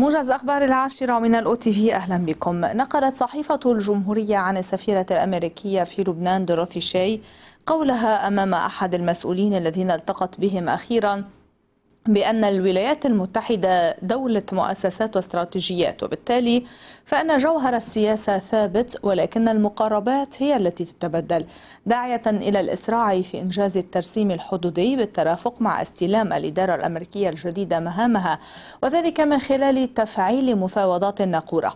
موجز أخبار العاشرة من الأو تي في أهلا بكم نقلت صحيفة الجمهورية عن السفيرة الأمريكية في لبنان دروثي شاي قولها أمام أحد المسؤولين الذين التقت بهم أخيراً بأن الولايات المتحدة دولة مؤسسات واستراتيجيات وبالتالي فأن جوهر السياسة ثابت ولكن المقاربات هي التي تتبدل داعية إلى الإسراع في إنجاز الترسيم الحدودي بالترافق مع استلام الإدارة الأمريكية الجديدة مهامها وذلك من خلال تفعيل مفاوضات الناقوره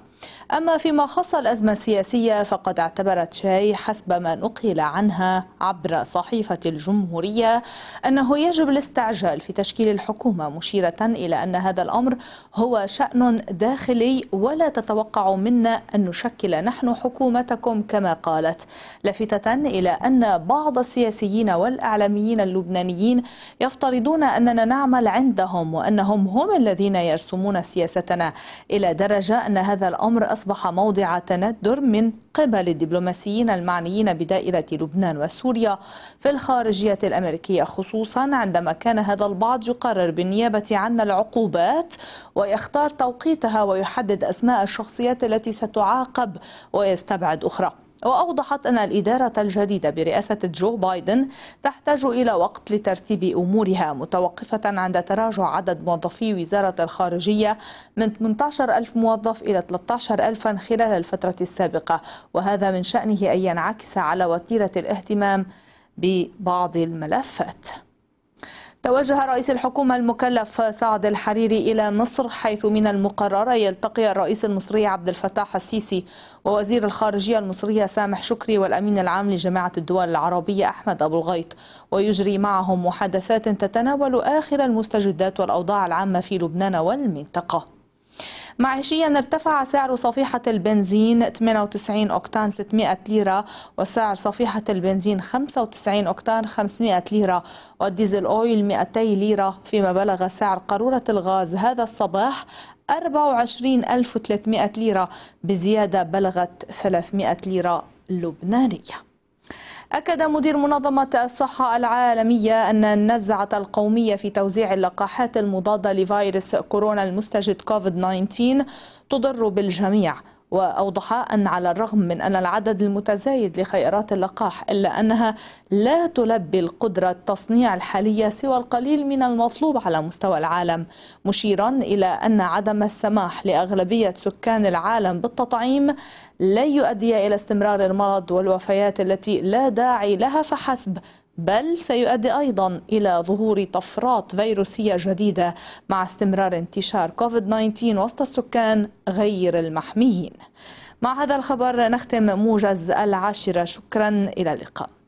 أما فيما خص الأزمة السياسية فقد اعتبرت شاي حسب ما نقل عنها عبر صحيفة الجمهورية أنه يجب الاستعجال في تشكيل الحكومة مشيرة إلى أن هذا الأمر هو شأن داخلي ولا تتوقع منا أن نشكل نحن حكومتكم كما قالت لافتة إلى أن بعض السياسيين والإعلاميين اللبنانيين يفترضون أننا نعمل عندهم وأنهم هم الذين يرسمون سياستنا إلى درجة أن هذا الأمر الأمر أصبح موضع تندر من قبل الدبلوماسيين المعنيين بدائرة لبنان وسوريا في الخارجية الأمريكية خصوصا عندما كان هذا البعض يقرر بالنيابة عن العقوبات ويختار توقيتها ويحدد أسماء الشخصيات التي ستعاقب ويستبعد أخرى وأوضحت أن الإدارة الجديدة برئاسة جو بايدن تحتاج إلى وقت لترتيب أمورها متوقفة عند تراجع عدد موظفي وزارة الخارجية من 18 ألف موظف إلى 13 ألفا خلال الفترة السابقة وهذا من شأنه أن ينعكس على وتيرة الاهتمام ببعض الملفات توجه رئيس الحكومة المكلف سعد الحريري إلى مصر حيث من المقرر يلتقي الرئيس المصري عبد الفتاح السيسي ووزير الخارجية المصرية سامح شكري والأمين العام لجماعة الدول العربية أحمد أبو الغيط ويجري معهم محادثات تتناول آخر المستجدات والأوضاع العامة في لبنان والمنطقة معيشيا ارتفع سعر صفيحة البنزين 98 أوكتان 600 ليرة وسعر صفيحة البنزين 95 أوكتان 500 ليرة والديزل أويل 200 ليرة فيما بلغ سعر قارورة الغاز هذا الصباح 24300 ليرة بزيادة بلغت 300 ليرة لبنانية أكد مدير منظمة الصحة العالمية أن النزعة القومية في توزيع اللقاحات المضادة لفيروس كورونا المستجد كوفيد 19 تضر بالجميع وأوضحا أن على الرغم من أن العدد المتزايد لخيارات اللقاح إلا أنها لا تلبي القدرة التصنيع الحالية سوى القليل من المطلوب على مستوى العالم مشيرا إلى أن عدم السماح لأغلبية سكان العالم بالتطعيم لا يؤدي إلى استمرار المرض والوفيات التي لا داعي لها فحسب بل سيؤدي أيضا إلى ظهور طفرات فيروسية جديدة مع استمرار انتشار كوفيد 19 وسط السكان غير المحميين مع هذا الخبر نختم موجز العاشرة شكرا إلى اللقاء